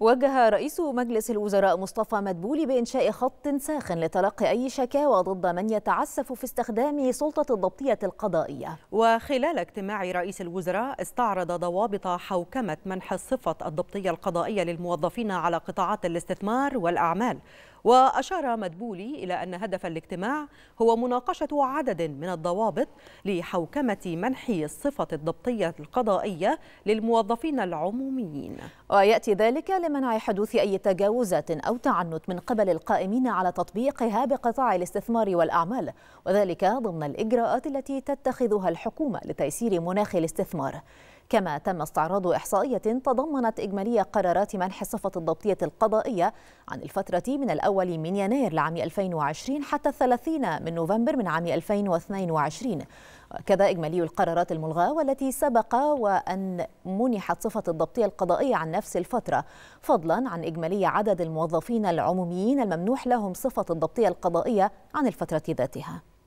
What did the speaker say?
وجه رئيس مجلس الوزراء مصطفى مدبولي بإنشاء خط ساخن لتلقي أي شكاوى ضد من يتعسف في استخدام سلطة الضبطية القضائية وخلال اجتماع رئيس الوزراء استعرض ضوابط حوكمة منح صفة الضبطية القضائية للموظفين على قطاعات الاستثمار والأعمال وأشار مدبولي إلى أن هدف الاجتماع هو مناقشة عدد من الضوابط لحوكمة منح الصفة الضبطية القضائية للموظفين العموميين ويأتي ذلك لمنع حدوث أي تجاوزات أو تعنت من قبل القائمين على تطبيقها بقطاع الاستثمار والأعمال وذلك ضمن الإجراءات التي تتخذها الحكومة لتيسير مناخ الاستثمار كما تم استعراض إحصائية تضمنت إجمالية قرارات منح الصفة الضبطية القضائية عن الفترة من الأول من يناير لعام 2020 حتى 30 من نوفمبر من عام 2022 وكذا إجمالي القرارات الملغاة والتي سبق وأن منحت صفة الضبطية القضائية عن نفس الفترة فضلا عن إجمالي عدد الموظفين العموميين الممنوح لهم صفة الضبطية القضائية عن الفترة ذاتها